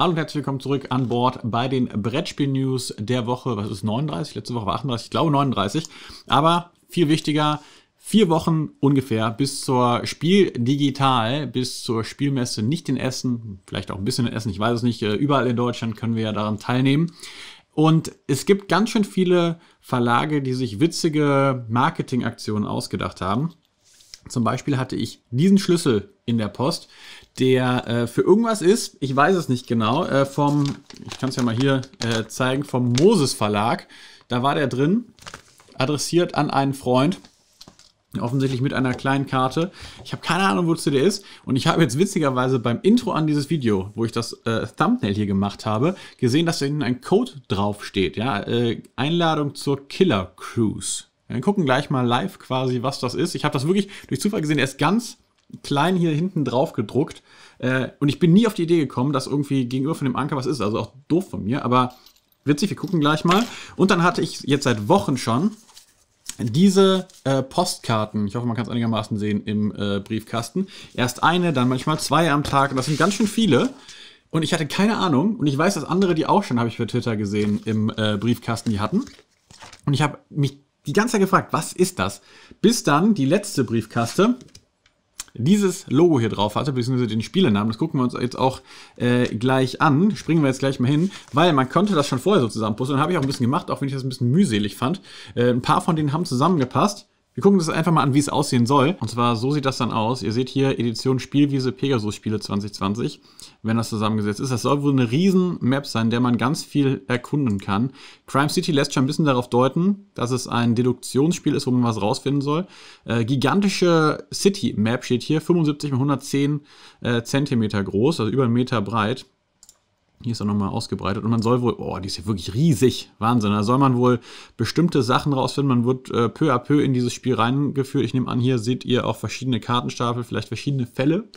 Hallo und herzlich willkommen zurück an Bord bei den Brettspiel-News der Woche. Was ist 39? Letzte Woche war 38, ich glaube 39. Aber viel wichtiger, vier Wochen ungefähr bis zur Spiel Digital, bis zur Spielmesse nicht in Essen, vielleicht auch ein bisschen in Essen, ich weiß es nicht, äh, überall in Deutschland können wir ja daran teilnehmen. Und es gibt ganz schön viele Verlage, die sich witzige Marketingaktionen ausgedacht haben. Zum Beispiel hatte ich diesen Schlüssel in der Post der äh, für irgendwas ist, ich weiß es nicht genau, äh, vom, ich kann es ja mal hier äh, zeigen, vom Moses Verlag. Da war der drin, adressiert an einen Freund. Offensichtlich mit einer kleinen Karte. Ich habe keine Ahnung, wozu der ist. Und ich habe jetzt witzigerweise beim Intro an dieses Video, wo ich das äh, Thumbnail hier gemacht habe, gesehen, dass da hinten ein Code draufsteht. Ja? Äh, Einladung zur Killer Cruise. Wir gucken gleich mal live quasi, was das ist. Ich habe das wirklich durch Zufall gesehen. Er ist ganz klein hier hinten drauf gedruckt. Äh, und ich bin nie auf die Idee gekommen, dass irgendwie gegenüber von dem Anker was ist. Also auch doof von mir, aber witzig, wir gucken gleich mal. Und dann hatte ich jetzt seit Wochen schon diese äh, Postkarten, ich hoffe, man kann es einigermaßen sehen im äh, Briefkasten. Erst eine, dann manchmal zwei am Tag. Und das sind ganz schön viele. Und ich hatte keine Ahnung. Und ich weiß, dass andere die auch schon, habe ich für Twitter gesehen, im äh, Briefkasten die hatten. Und ich habe mich die ganze Zeit gefragt, was ist das? Bis dann die letzte Briefkaste dieses Logo hier drauf hatte, beziehungsweise den Spielernamen. Das gucken wir uns jetzt auch äh, gleich an. Springen wir jetzt gleich mal hin, weil man konnte das schon vorher so zusammenpuzzeln. Habe ich auch ein bisschen gemacht, auch wenn ich das ein bisschen mühselig fand. Äh, ein paar von denen haben zusammengepasst. Wir gucken uns einfach mal an, wie es aussehen soll. Und zwar so sieht das dann aus. Ihr seht hier Edition Spielwiese Pegasus Spiele 2020, wenn das zusammengesetzt ist. Das soll wohl eine riesen Map sein, der man ganz viel erkunden kann. Crime City lässt schon ein bisschen darauf deuten, dass es ein Deduktionsspiel ist, wo man was rausfinden soll. Äh, gigantische City Map steht hier, 75 mal 110 äh, Zentimeter groß, also über einen Meter breit. Hier ist er nochmal ausgebreitet und man soll wohl, oh, die ist ja wirklich riesig, Wahnsinn. Da soll man wohl bestimmte Sachen rausfinden. Man wird äh, peu à peu in dieses Spiel reingeführt. Ich nehme an, hier seht ihr auch verschiedene Kartenstapel, vielleicht verschiedene Fälle,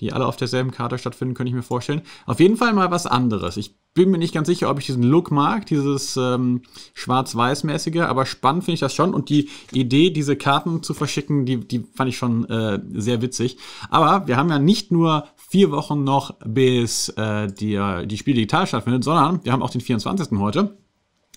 die alle auf derselben Karte stattfinden, könnte ich mir vorstellen. Auf jeden Fall mal was anderes. Ich bin mir nicht ganz sicher, ob ich diesen Look mag, dieses ähm, schwarz-weiß-mäßige, aber spannend finde ich das schon. Und die Idee, diese Karten zu verschicken, die, die fand ich schon äh, sehr witzig. Aber wir haben ja nicht nur vier Wochen noch, bis äh, die, äh, die Spiele digital stattfindet, sondern wir haben auch den 24. heute.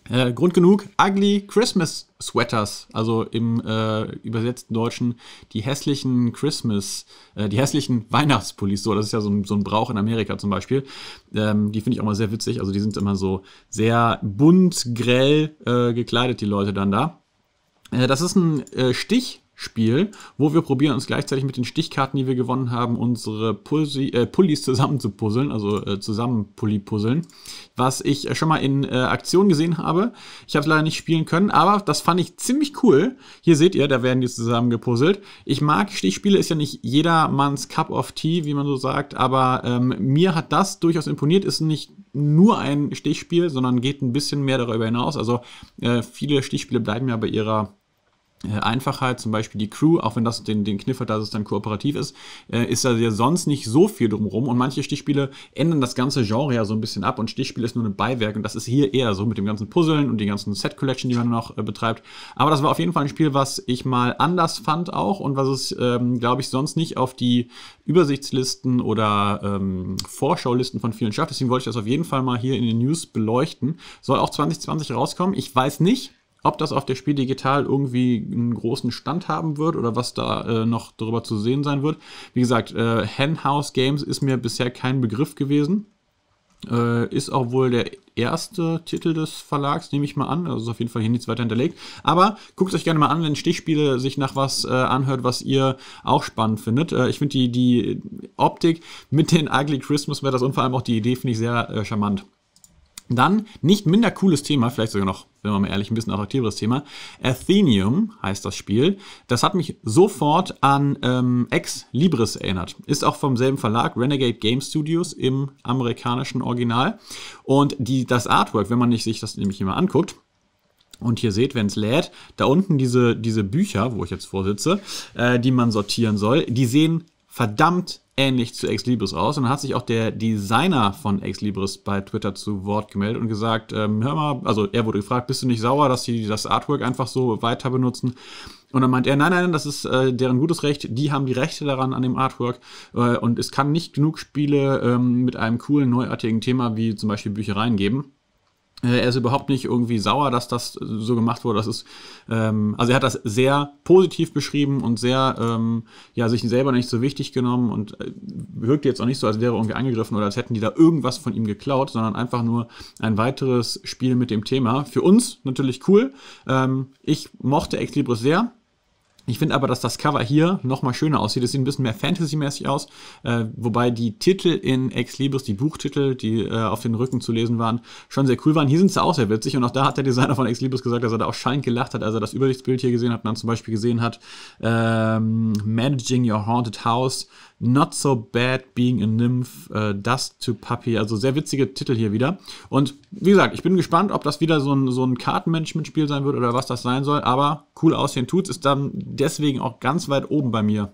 Äh, Grund genug, Ugly Christmas Sweaters, also im äh, übersetzten Deutschen die hässlichen Christmas, äh, die hässlichen Weihnachtspullis, so, das ist ja so ein, so ein Brauch in Amerika zum Beispiel. Ähm, die finde ich auch mal sehr witzig, also die sind immer so sehr bunt, grell äh, gekleidet, die Leute dann da. Äh, das ist ein Stich Spiel, wo wir probieren uns gleichzeitig mit den Stichkarten, die wir gewonnen haben, unsere Pulsi, äh, Pullis zusammen zu puzzeln, also äh, zusammen Pulli puzzeln, was ich äh, schon mal in äh, Aktion gesehen habe. Ich habe es leider nicht spielen können, aber das fand ich ziemlich cool. Hier seht ihr, da werden die zusammen gepuzzelt. Ich mag Stichspiele, ist ja nicht jedermanns Cup of Tea, wie man so sagt, aber ähm, mir hat das durchaus imponiert, ist nicht nur ein Stichspiel, sondern geht ein bisschen mehr darüber hinaus. Also äh, viele Stichspiele bleiben ja bei ihrer äh, Einfachheit, zum Beispiel die Crew, auch wenn das den, den Kniff hat, dass es dann kooperativ ist, äh, ist da ja sonst nicht so viel drumherum und manche Stichspiele ändern das ganze Genre ja so ein bisschen ab und Stichspiel ist nur ein Beiwerk und das ist hier eher so mit dem ganzen Puzzeln und den ganzen Set-Collection, die man noch äh, betreibt. Aber das war auf jeden Fall ein Spiel, was ich mal anders fand auch und was es, ähm, glaube ich, sonst nicht auf die Übersichtslisten oder ähm, Vorschaulisten von vielen schafft. Deswegen wollte ich das auf jeden Fall mal hier in den News beleuchten. Soll auch 2020 rauskommen. Ich weiß nicht, ob das auf der Spiel Digital irgendwie einen großen Stand haben wird oder was da äh, noch darüber zu sehen sein wird. Wie gesagt, äh, Henhouse Games ist mir bisher kein Begriff gewesen. Äh, ist auch wohl der erste Titel des Verlags, nehme ich mal an. Also ist auf jeden Fall hier nichts weiter hinterlegt. Aber guckt euch gerne mal an, wenn Stichspiele sich nach was äh, anhört, was ihr auch spannend findet. Äh, ich finde die, die Optik mit den Ugly Christmas Matters und vor allem auch die Idee finde ich sehr äh, charmant. Dann, nicht minder cooles Thema, vielleicht sogar noch, wenn man mal ehrlich, ein bisschen attraktiveres Thema. Athenium heißt das Spiel. Das hat mich sofort an ähm, Ex Libris erinnert. Ist auch vom selben Verlag, Renegade Game Studios im amerikanischen Original. Und die, das Artwork, wenn man nicht sich das nämlich immer anguckt, und hier seht, wenn es lädt, da unten diese, diese Bücher, wo ich jetzt vorsitze, äh, die man sortieren soll, die sehen verdammt ähnlich zu Ex Libris aus. Und dann hat sich auch der Designer von Ex Libris bei Twitter zu Wort gemeldet und gesagt, ähm, hör mal, also er wurde gefragt, bist du nicht sauer, dass sie das Artwork einfach so weiter benutzen? Und dann meint er, nein, nein, das ist äh, deren gutes Recht, die haben die Rechte daran an dem Artwork äh, und es kann nicht genug Spiele ähm, mit einem coolen, neuartigen Thema wie zum Beispiel Büchereien geben. Äh, er ist überhaupt nicht irgendwie sauer, dass das äh, so gemacht wurde. Das ist, ähm, also er hat das sehr positiv beschrieben und sehr, ähm, ja, sich selber nicht so wichtig genommen und äh, wirkt jetzt auch nicht so, als wäre er irgendwie angegriffen oder als hätten die da irgendwas von ihm geklaut, sondern einfach nur ein weiteres Spiel mit dem Thema. Für uns natürlich cool. Ähm, ich mochte Ex Libris sehr. Ich finde aber, dass das Cover hier nochmal schöner aussieht. Es sieht ein bisschen mehr Fantasy-mäßig aus, äh, wobei die Titel in Ex Libris, die Buchtitel, die äh, auf den Rücken zu lesen waren, schon sehr cool waren. Hier sind sie auch sehr witzig und auch da hat der Designer von Ex Libris gesagt, dass er da auch schallend gelacht hat, als er das Übersichtsbild hier gesehen hat und dann zum Beispiel gesehen hat, ähm, Managing Your Haunted House, Not So Bad Being a Nymph, äh, Dust to Puppy. Also sehr witzige Titel hier wieder. Und wie gesagt, ich bin gespannt, ob das wieder so ein, so ein Kartenmanagement-Spiel sein wird oder was das sein soll. Aber cool aussehen tut es, ist dann deswegen auch ganz weit oben bei mir.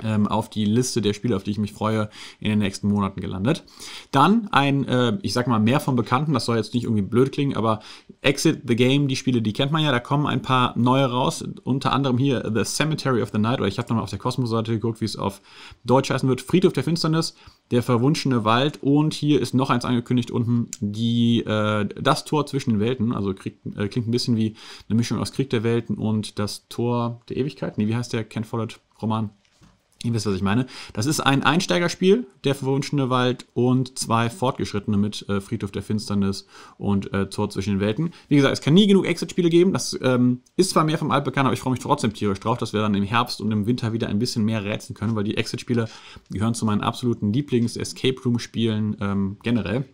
Ähm, auf die Liste der Spiele, auf die ich mich freue, in den nächsten Monaten gelandet. Dann ein, äh, ich sag mal, mehr von Bekannten, das soll jetzt nicht irgendwie blöd klingen, aber Exit the Game, die Spiele, die kennt man ja, da kommen ein paar neue raus, unter anderem hier The Cemetery of the Night, oder ich habe nochmal auf der Kosmos-Seite geguckt, wie es auf Deutsch heißen wird, Friedhof der Finsternis, der verwunschene Wald und hier ist noch eins angekündigt unten, die, äh, das Tor zwischen den Welten, also krieg, äh, klingt ein bisschen wie eine Mischung aus Krieg der Welten und das Tor der Ewigkeit, nee, wie heißt der Ken Follett Roman? Ihr wisst, was ich meine. Das ist ein Einsteigerspiel, der verwunschene Wald und zwei fortgeschrittene mit äh, Friedhof der Finsternis und äh, Tor zwischen den Welten. Wie gesagt, es kann nie genug Exit-Spiele geben. Das ähm, ist zwar mehr vom Altbekannt, aber ich freue mich trotzdem tierisch drauf, dass wir dann im Herbst und im Winter wieder ein bisschen mehr rätseln können, weil die Exit-Spiele gehören zu meinen absoluten Lieblings-Escape-Room-Spielen ähm, generell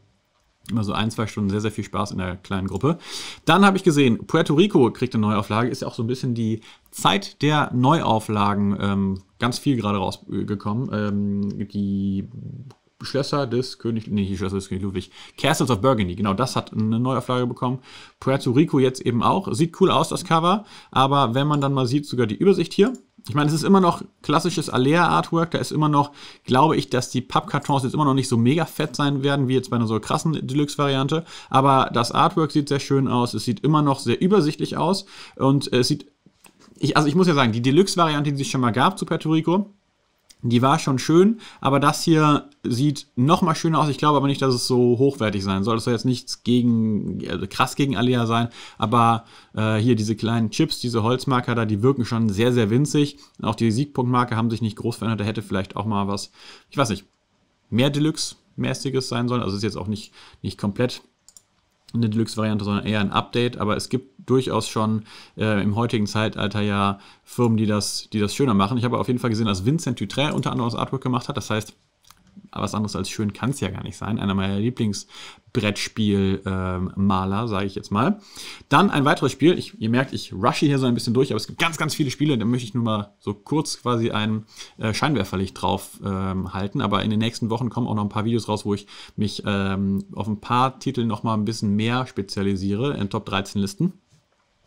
immer so ein, zwei Stunden sehr, sehr viel Spaß in der kleinen Gruppe. Dann habe ich gesehen, Puerto Rico kriegt eine Neuauflage, ist ja auch so ein bisschen die Zeit der Neuauflagen ähm, ganz viel gerade rausgekommen. Ähm, die Schlösser des König, nee, die Schlösser des König Ludwig, Castles of Burgundy, genau, das hat eine Neuauflage bekommen. Puerto Rico jetzt eben auch, sieht cool aus, das Cover, aber wenn man dann mal sieht, sogar die Übersicht hier, ich meine, es ist immer noch klassisches Alea-Artwork. Da ist immer noch, glaube ich, dass die Pappkartons jetzt immer noch nicht so mega fett sein werden, wie jetzt bei einer so krassen Deluxe-Variante. Aber das Artwork sieht sehr schön aus. Es sieht immer noch sehr übersichtlich aus. Und es sieht, ich, also ich muss ja sagen, die Deluxe-Variante, die es schon mal gab zu Puerto Rico, die war schon schön, aber das hier sieht noch mal schöner aus. Ich glaube aber nicht, dass es so hochwertig sein soll. Es soll jetzt nichts gegen, also krass gegen Alia sein, aber äh, hier diese kleinen Chips, diese Holzmarker da, die wirken schon sehr, sehr winzig. Und auch die Siegpunktmarke haben sich nicht groß verändert. Da hätte vielleicht auch mal was, ich weiß nicht, mehr Deluxe-mäßiges sein sollen. Also ist jetzt auch nicht, nicht komplett eine Deluxe-Variante, sondern eher ein Update. Aber es gibt durchaus schon äh, im heutigen Zeitalter ja Firmen, die das, die das schöner machen. Ich habe auf jeden Fall gesehen, dass Vincent Dutré unter anderem das Artwork gemacht hat. Das heißt, was anderes als schön kann es ja gar nicht sein. Einer meiner Lieblingsbrettspielmaler, ähm, äh, sage ich jetzt mal. Dann ein weiteres Spiel. Ich, ihr merkt, ich rushe hier so ein bisschen durch, aber es gibt ganz, ganz viele Spiele. Da möchte ich nur mal so kurz quasi ein äh, Scheinwerferlicht drauf ähm, halten. Aber in den nächsten Wochen kommen auch noch ein paar Videos raus, wo ich mich ähm, auf ein paar Titel noch mal ein bisschen mehr spezialisiere in Top 13 Listen.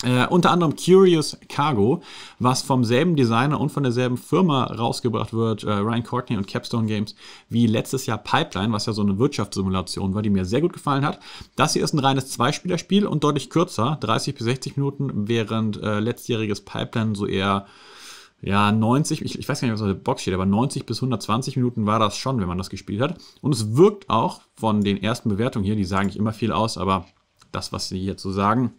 Äh, unter anderem Curious Cargo, was vom selben Designer und von derselben Firma rausgebracht wird, äh, Ryan Courtney und Capstone Games, wie letztes Jahr Pipeline, was ja so eine Wirtschaftssimulation war, die mir sehr gut gefallen hat. Das hier ist ein reines Zweispielerspiel und deutlich kürzer, 30 bis 60 Minuten, während äh, letztjähriges Pipeline so eher ja, 90, ich, ich, weiß gar nicht, was auf der Box steht, aber 90 bis 120 Minuten war das schon, wenn man das gespielt hat. Und es wirkt auch von den ersten Bewertungen hier, die sagen nicht immer viel aus, aber das, was sie hier zu sagen,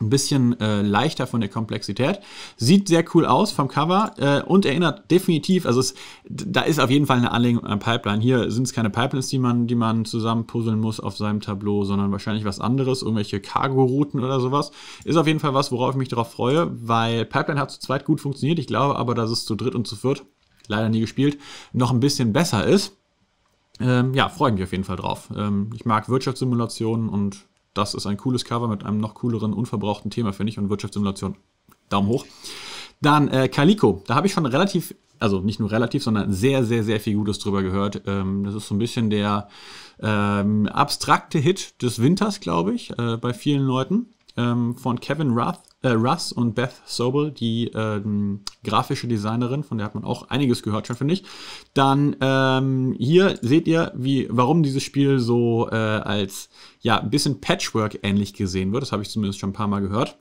ein bisschen äh, leichter von der Komplexität. Sieht sehr cool aus vom Cover äh, und erinnert definitiv, also es, da ist auf jeden Fall eine Anlehnung an Pipeline. Hier sind es keine Pipelines, die man, die man zusammen muss auf seinem Tableau, sondern wahrscheinlich was anderes, irgendwelche Cargo-Routen oder sowas. Ist auf jeden Fall was, worauf ich mich darauf freue, weil Pipeline hat zu zweit gut funktioniert. Ich glaube aber, dass es zu dritt und zu viert, leider nie gespielt, noch ein bisschen besser ist. Ähm, ja, freue ich mich auf jeden Fall drauf. Ähm, ich mag Wirtschaftssimulationen und das ist ein cooles Cover mit einem noch cooleren, unverbrauchten Thema, finde ich. Und Wirtschaftssimulation, Daumen hoch. Dann äh, Calico, da habe ich schon relativ, also nicht nur relativ, sondern sehr, sehr, sehr viel Gutes drüber gehört. Ähm, das ist so ein bisschen der ähm, abstrakte Hit des Winters, glaube ich, äh, bei vielen Leuten. Ähm, von Kevin Rath äh, Russ und Beth Sobel, die ähm, grafische Designerin, von der hat man auch einiges gehört schon, finde ich. Dann ähm, hier seht ihr, wie, warum dieses Spiel so äh, als ja, ein bisschen Patchwork ähnlich gesehen wird. Das habe ich zumindest schon ein paar Mal gehört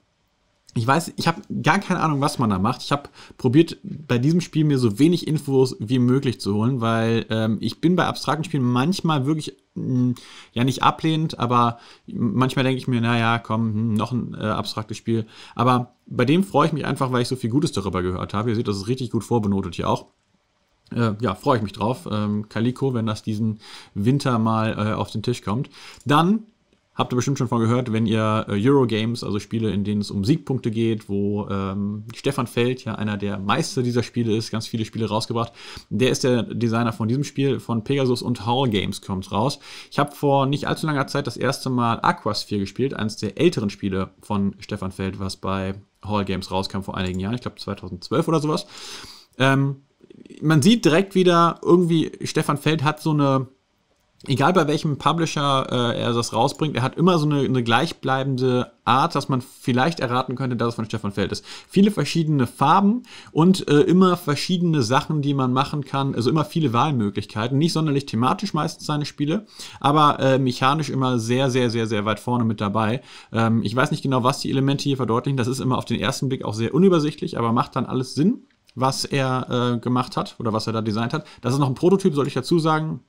ich weiß, ich habe gar keine Ahnung, was man da macht. Ich habe probiert, bei diesem Spiel mir so wenig Infos wie möglich zu holen, weil ähm, ich bin bei abstrakten Spielen manchmal wirklich, mh, hm, ja nicht ablehnend, aber manchmal denke ich mir, naja, komm, hm, noch ein äh, abstraktes Spiel. Aber bei dem freue ich mich einfach, weil ich so viel Gutes darüber gehört habe. Ihr seht, das ist richtig gut vorbenotet hier auch. Äh, ja, freue ich mich drauf. Ähm, Calico, wenn das diesen Winter mal äh, auf den Tisch kommt. Dann Habt ihr bestimmt schon von gehört, wenn ihr äh, Eurogames, also Spiele, in denen es um Siegpunkte geht, wo ähm, Stefan Feld ja einer der Meister dieser Spiele ist, ganz viele Spiele rausgebracht. Der ist der Designer von diesem Spiel, von Pegasus und Hall Games kommt raus. Ich habe vor nicht allzu langer Zeit das erste Mal Aquasphere gespielt, eines der älteren Spiele von Stefan Feld, was bei Hall Games rauskam vor einigen Jahren, ich glaube 2012 oder sowas. Ähm, man sieht direkt wieder, irgendwie, Stefan Feld hat so eine egal bei welchem Publisher äh, er das rausbringt, er hat immer so eine, eine, gleichbleibende Art, dass man vielleicht erraten könnte, dass es von Stefan Feld ist. Viele verschiedene Farben und äh, immer verschiedene Sachen, die man machen kann, also immer viele Wahlmöglichkeiten. Nicht sonderlich thematisch meistens seine Spiele, aber äh, mechanisch immer sehr, sehr, sehr, sehr weit vorne mit dabei. Ähm, ich weiß nicht genau, was die Elemente hier verdeutlichen. Das ist immer auf den ersten Blick auch sehr unübersichtlich, aber macht dann alles Sinn was er äh, gemacht hat oder was er da designt hat. Das ist noch ein Prototyp, soll ich dazu sagen.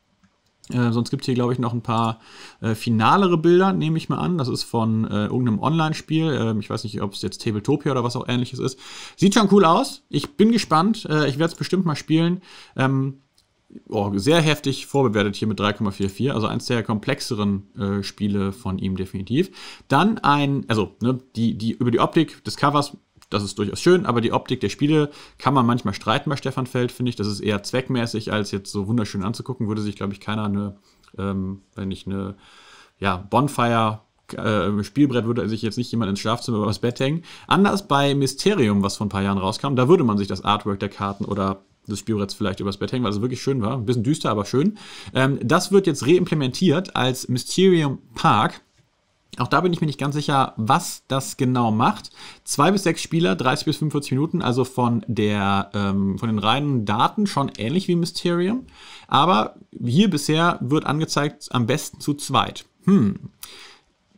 Äh, sonst gibt es hier, glaube ich, noch ein paar äh, finalere Bilder, nehme ich mal an. Das ist von äh, irgendeinem Online-Spiel. Ähm, ich weiß nicht, ob es jetzt Tabletopia oder was auch ähnliches ist. Sieht schon cool aus. Ich bin gespannt. Äh, ich werde es bestimmt mal spielen. Ähm, oh, sehr heftig vorbewertet hier mit 3,44. Also eins der komplexeren äh, Spiele von ihm definitiv. Dann ein, also ne, die, die, über die Optik des Covers das ist durchaus schön, aber die Optik der Spiele kann man manchmal streiten bei Stefan Feld, finde ich. Das ist eher zweckmäßig, als jetzt so wunderschön anzugucken. Würde sich, glaube ich, keiner eine, ähm, wenn ich eine, ja, Bonfire äh, Spielbrett würde sich jetzt nicht jemand ins Schlafzimmer übers Bett hängen. Anders bei Mysterium, was vor ein paar Jahren rauskam, da würde man sich das Artwork der Karten oder des Spielbretts vielleicht übers Bett hängen, weil es wirklich schön war. Ein bisschen düster, aber schön. Ähm, das wird jetzt reimplementiert als Mysterium Park. Auch da bin ich mir nicht ganz sicher, was das genau macht. Zwei bis sechs Spieler, 30 bis 45 Minuten, also von, der, ähm, von den reinen Daten schon ähnlich wie Mysterium. Aber hier bisher wird angezeigt, am besten zu zweit. Hm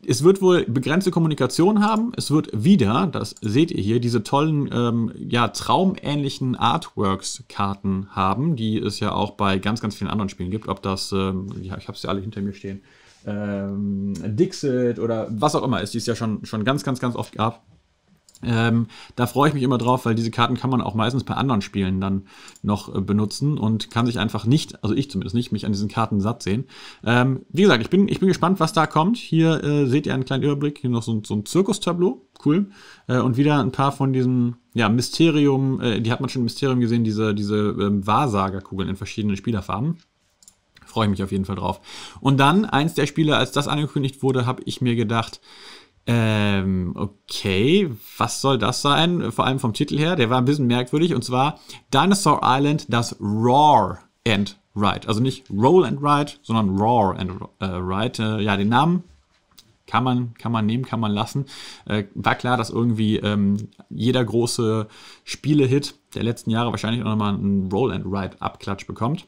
es wird wohl begrenzte Kommunikation haben. Es wird wieder, das seht ihr hier, diese tollen, ähm, ja, traumähnlichen Artworks-Karten haben, die es ja auch bei ganz, ganz vielen anderen Spielen gibt. Ob das, ähm, ja, ich habe sie alle hinter mir stehen, ähm, Dixit oder was auch immer ist, die es ja schon, schon ganz, ganz, ganz oft gab. Ähm, da freue ich mich immer drauf, weil diese Karten kann man auch meistens bei anderen Spielen dann noch äh, benutzen und kann sich einfach nicht, also ich zumindest nicht, mich an diesen Karten satt sehen. Ähm, wie gesagt, ich bin, ich bin gespannt, was da kommt. Hier äh, seht ihr einen kleinen Überblick, hier noch so, so ein Zirkustableau, cool. Äh, und wieder ein paar von diesen, ja, Mysterium, äh, die hat man schon im Mysterium gesehen, diese, diese ähm, Wahrsagerkugeln in verschiedenen Spielerfarben freue ich mich auf jeden Fall drauf. Und dann, eins der Spiele, als das angekündigt wurde, habe ich mir gedacht, ähm, okay, was soll das sein? Vor allem vom Titel her, der war ein bisschen merkwürdig und zwar Dinosaur Island, das Roar and Ride. Also nicht Roll and Ride, sondern Roar and äh, Ride. Äh, ja, den Namen kann man, kann man nehmen, kann man lassen. Äh, war klar, dass irgendwie ähm, jeder große Spielehit der letzten Jahre wahrscheinlich auch nochmal einen Roll and Ride Abklatsch bekommt.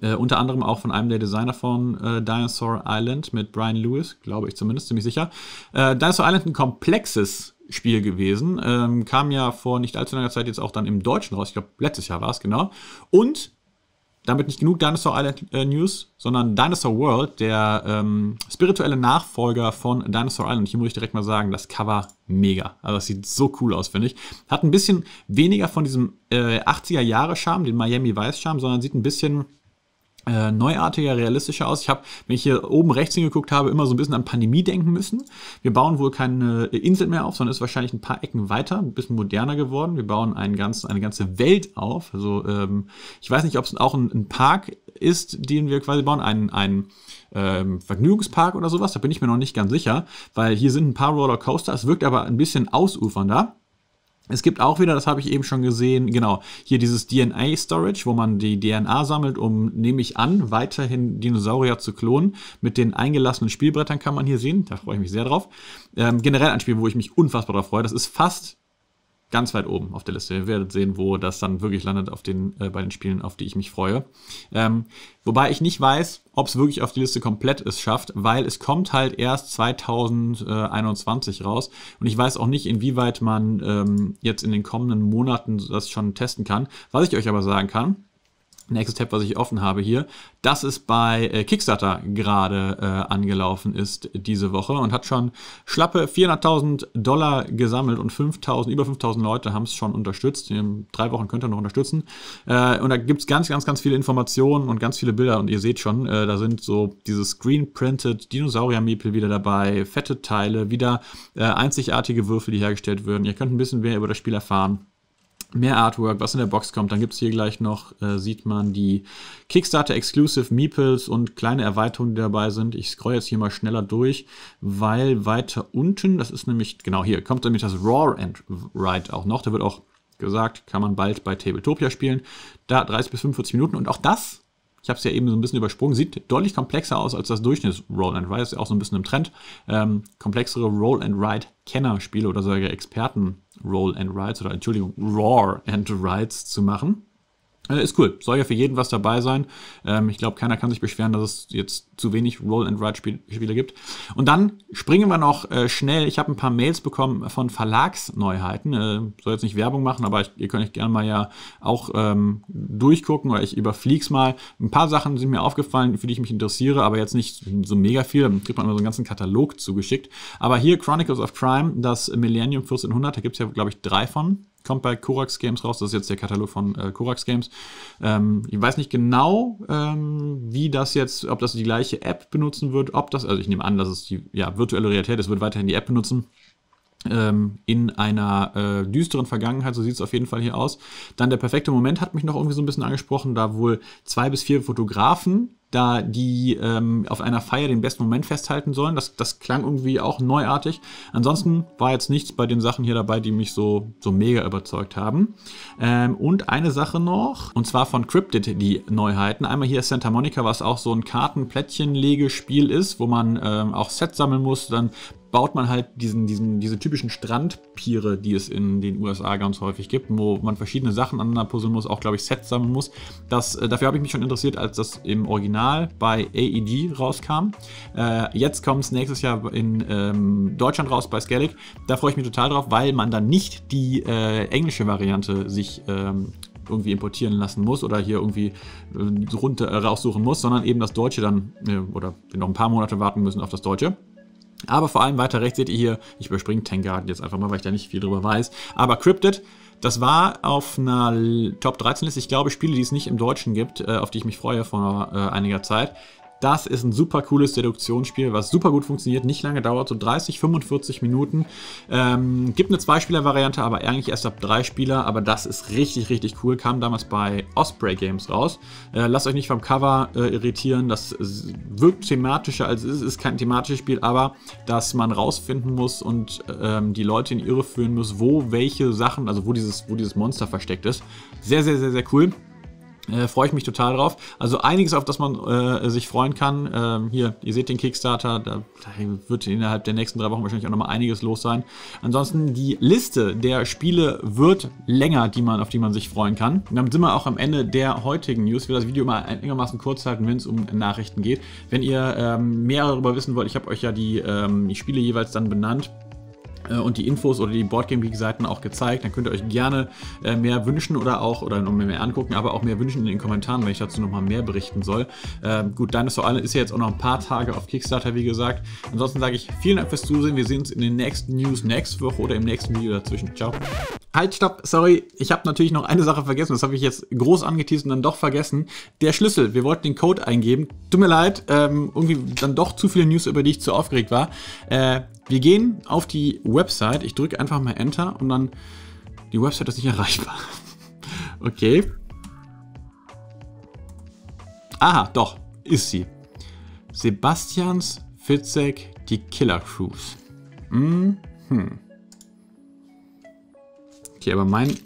Äh, unter anderem auch von einem der Designer von äh, Dinosaur Island mit Brian Lewis, glaube ich zumindest, ziemlich sicher. Äh, Dinosaur Island ein komplexes Spiel gewesen, ähm, kam ja vor nicht allzu langer Zeit jetzt auch dann im Deutschen raus, ich glaube letztes Jahr war es genau. Und damit nicht genug Dinosaur Island äh, News, sondern Dinosaur World, der ähm, spirituelle Nachfolger von Dinosaur Island. Hier muss ich direkt mal sagen, das Cover mega. Also das sieht so cool aus, finde ich. Hat ein bisschen weniger von diesem 80er äh, Jahre Charme, den Miami weiß Charme, sondern sieht ein bisschen äh, neuartiger, realistischer aus. Ich habe, wenn ich hier oben rechts hingeguckt habe, immer so ein bisschen an Pandemie denken müssen. Wir bauen wohl keine Insel mehr auf, sondern ist wahrscheinlich ein paar Ecken weiter, ein bisschen moderner geworden. Wir bauen einen ganz, eine ganze Welt auf. Also ähm, ich weiß nicht, ob es auch ein, ein, Park ist, den wir quasi bauen, ein, ein ähm, Vergnügungspark oder sowas. Da bin ich mir noch nicht ganz sicher, weil hier sind ein paar Rollercoaster. Es wirkt aber ein bisschen ausufernder. Es gibt auch wieder, das habe ich eben schon gesehen, genau, hier dieses DNA-Storage, wo man die DNA sammelt, um, nehme ich an, weiterhin Dinosaurier zu klonen. Mit den eingelassenen Spielbrettern kann man hier sehen, da freue ich mich sehr drauf. Ähm, generell ein Spiel, wo ich mich unfassbar drauf freue. Das ist fast ganz weit oben auf der Liste. Ihr werdet sehen, wo das dann wirklich landet auf den, äh, bei den Spielen, auf die ich mich freue. Ähm, wobei ich nicht weiß, ob es wirklich auf die Liste komplett es schafft, weil es kommt halt erst 2021 raus. Und ich weiß auch nicht, inwieweit man ähm, jetzt in den kommenden Monaten das schon testen kann. Was ich euch aber sagen kann, nächstes Tab, was ich offen habe hier, dass es bei äh, Kickstarter gerade äh, angelaufen ist diese Woche und hat schon schlappe 400.000 Dollar gesammelt und 5.000, über 5.000 Leute haben es schon unterstützt. In drei Wochen könnt ihr noch unterstützen. Äh, und da gibt es ganz, ganz, ganz viele Informationen und ganz viele Bilder und ihr seht schon, äh, da sind so diese Screen-Printed Dinosaurier-Mepel wieder dabei, fette Teile, wieder äh, einzigartige Würfel, die hergestellt würden. Ihr könnt ein bisschen mehr über das Spiel erfahren mehr Artwork, was in der Box kommt. Dann gibt es hier gleich noch, äh, sieht man die Kickstarter-Exclusive Meeples und kleine Erweiterungen, die dabei sind. Ich scroll jetzt hier mal schneller durch, weil weiter unten, das ist nämlich, genau hier, kommt nämlich das Raw and Ride auch noch. Da wird auch gesagt, kann man bald bei Tabletopia spielen. Da 30 bis 45 Minuten und auch das ich habe es ja eben so ein bisschen übersprungen. Sieht deutlich komplexer aus als das Durchschnitts Roll and Ride. Ist ja auch so ein bisschen im Trend. Ähm, komplexere Roll and Ride Kennerspiele oder sogar Experten Roll and Rides oder Entschuldigung Roar and Rides zu machen. Äh, ist cool. Soll ja für jeden was dabei sein. Ähm, ich glaube, keiner kann sich beschweren, dass es jetzt zu wenig Roll-and-Ride-Spiele gibt. Und dann springen wir noch äh, schnell. Ich habe ein paar Mails bekommen von Verlagsneuheiten. Äh, soll jetzt nicht Werbung machen, aber ich, ihr könnt euch gerne mal ja auch ähm, durchgucken oder ich überflieg's mal. Ein paar Sachen sind mir aufgefallen, für die ich mich interessiere, aber jetzt nicht so mega viel. Dann kriegt man immer so einen ganzen Katalog zugeschickt. Aber hier Chronicles of Crime, das Millennium 1400, da gibt's ja, glaube ich, drei von kommt bei Korax Games raus. Das ist jetzt der Katalog von äh, Korax Games. Ähm, ich weiß nicht genau, ähm, wie das jetzt, ob das die gleiche App benutzen wird, ob das, also ich nehme an, dass es die ja, virtuelle Realität ist, wird weiterhin die App benutzen. Ähm, in einer äh, düsteren Vergangenheit, so sieht es auf jeden Fall hier aus. Dann der perfekte Moment hat mich noch irgendwie so ein bisschen angesprochen, da wohl zwei bis vier Fotografen da die ähm, auf einer Feier den besten Moment festhalten sollen. Das, das klang irgendwie auch neuartig. Ansonsten war jetzt nichts bei den Sachen hier dabei, die mich so, so mega überzeugt haben. Ähm, und eine Sache noch, und zwar von Cryptid die Neuheiten. Einmal hier Santa Monica, was auch so ein Kartenplättchenlegespiel ist, wo man ähm, auch Sets sammeln muss, dann baut man halt diesen, diesen, diese typischen Strandpiere, die es in den USA ganz häufig gibt, wo man verschiedene Sachen aneinander puzzeln muss, auch glaube ich Sets sammeln muss. Das, äh, dafür habe ich mich schon interessiert, als das im Original Original bei AED rauskam. Äh, jetzt kommt es nächstes Jahr in ähm, Deutschland raus bei Skellig. Da freue ich mich total drauf, weil man dann nicht die äh, englische Variante sich ähm, irgendwie importieren lassen muss oder hier irgendwie äh, runter, äh, raussuchen muss, sondern eben das Deutsche dann äh, oder wir noch ein paar Monate warten müssen auf das Deutsche. Aber vor allem weiter rechts seht ihr hier, ich überspringe Tengard jetzt einfach mal, weil ich da nicht viel drüber weiß, aber Cryptid das war auf einer Top 13 Liste, ich glaube, Spiele, die es nicht im Deutschen gibt, äh, auf die ich mich freue vor äh, einiger Zeit. Das ist ein super cooles Deduktionsspiel, was super gut funktioniert, nicht lange dauert, so 30, 45 Minuten. Ähm, gibt eine Zwei-Spieler-Variante, aber eigentlich erst ab drei Spieler. Aber das ist richtig, richtig cool. Kam damals bei Osprey Games raus. Äh, lasst euch nicht vom Cover äh, irritieren. Das wirkt thematischer als es ist. Ist kein thematisches Spiel, aber dass man rausfinden muss und ähm, die Leute in Irre führen muss, wo welche Sachen, also wo dieses, wo dieses Monster versteckt ist. Sehr, sehr, sehr, sehr cool. Äh, Freue ich mich total drauf. Also einiges, auf das man äh, sich freuen kann. Ähm, hier, ihr seht den Kickstarter, da, wird innerhalb der nächsten drei Wochen wahrscheinlich auch nochmal einiges los sein. Ansonsten die Liste der Spiele wird länger, die man, auf die man sich freuen kann. Und damit sind wir auch am Ende der heutigen News. Ich will das Video mal einigermaßen kurz halten, wenn es um Nachrichten geht. Wenn ihr ähm, mehr darüber wissen wollt, ich habe euch ja die, ähm, die Spiele jeweils dann benannt. Äh, und die Infos oder die Boardgame Geek Seiten auch gezeigt. Dann könnt ihr euch gerne äh, mehr wünschen oder auch, oder noch mehr angucken, aber auch mehr wünschen in den Kommentaren, wenn ich dazu nochmal mehr berichten soll. Ähm, gut, Dinosaur Island ist ja jetzt auch noch ein paar Tage auf Kickstarter, wie gesagt. Ansonsten sage ich vielen Dank fürs Zusehen. Wir sehen uns in den nächsten News nächste Woche oder im nächsten Video dazwischen. Ciao. Halt, stopp, sorry, ich habe natürlich noch eine Sache vergessen, das habe ich jetzt groß angeteased und dann doch vergessen. Der Schlüssel, wir wollten den Code eingeben. Tut mir leid, ähm, irgendwie dann doch zu viele News, über die ich zu aufgeregt war. Äh, wir gehen auf die Website, ich drücke einfach mal Enter und dann, die Website ist nicht erreichbar. okay. Aha, doch, ist sie. Sebastians Fitzek, die Killer Cruise. Mhm. Mm Okay, aber mein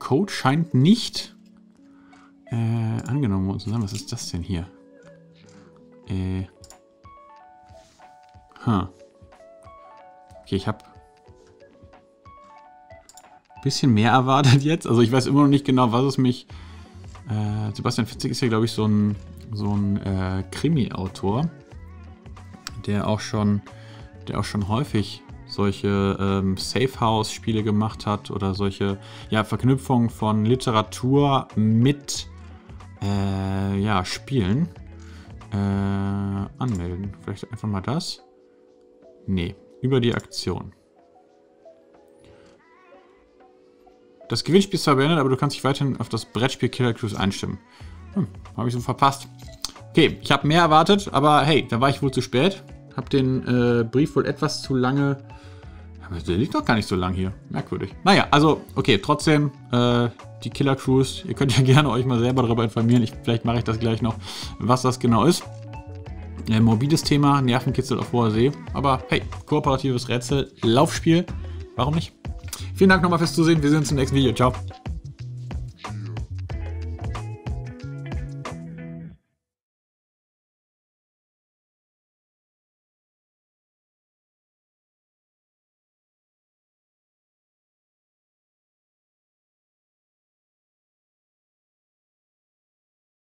Code scheint nicht äh, angenommen worden zu sein. Was ist das denn hier? Äh. Huh. Okay, ich habe ein bisschen mehr erwartet jetzt. Also ich weiß immer noch nicht genau, was es mich... Äh, Sebastian Fitzig ist ja, glaube ich, so ein, so ein äh, Krimi-Autor, der auch schon der auch schon häufig solche ähm, house spiele gemacht hat oder solche ja, Verknüpfungen von Literatur mit äh, ja, Spielen. Äh, anmelden. Vielleicht einfach mal das. Nee, über die Aktion. Das Gewinnspiel ist zwar beendet, aber du kannst dich weiterhin auf das Brettspiel Killer Cruise einstimmen. Hm, habe ich so verpasst. Okay, ich habe mehr erwartet, aber hey, da war ich wohl zu spät. Hab den äh, Brief wohl etwas zu lange. Der liegt doch gar nicht so lang hier. Merkwürdig. Naja, also, okay, trotzdem, äh, die Killer Cruise, ihr könnt ja gerne euch mal selber darüber informieren. Ich, vielleicht mache ich das gleich noch, was das genau ist. Äh, morbides Thema, Nervenkitzel auf hoher See. Aber hey, kooperatives Rätsel, Laufspiel, warum nicht? Vielen Dank nochmal fürs Zusehen. Wir sehen uns im nächsten Video. Ciao.